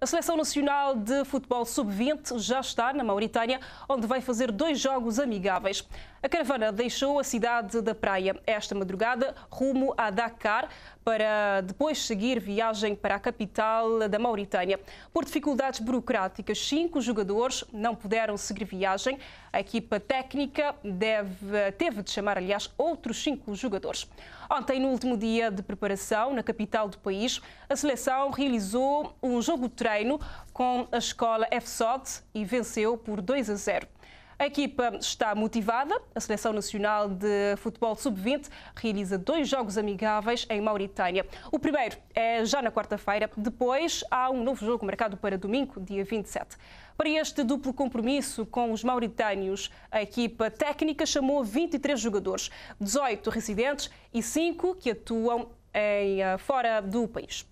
A Seleção Nacional de Futebol Sub-20 já está na Mauritânia, onde vai fazer dois jogos amigáveis. A caravana deixou a cidade da Praia esta madrugada rumo a Dakar para depois seguir viagem para a capital da Mauritânia. Por dificuldades burocráticas, cinco jogadores não puderam seguir viagem. A equipa técnica deve, teve de chamar, aliás, outros cinco jogadores. Ontem, no último dia de preparação, na capital do país, a seleção realizou um jogo de treino com a escola FSOD e venceu por 2 a 0. A equipa está motivada. A Seleção Nacional de Futebol Sub-20 realiza dois jogos amigáveis em Mauritânia. O primeiro é já na quarta-feira, depois há um novo jogo marcado para domingo, dia 27. Para este duplo compromisso com os mauritânios, a equipa técnica chamou 23 jogadores, 18 residentes e 5 que atuam em, eh, fora do país.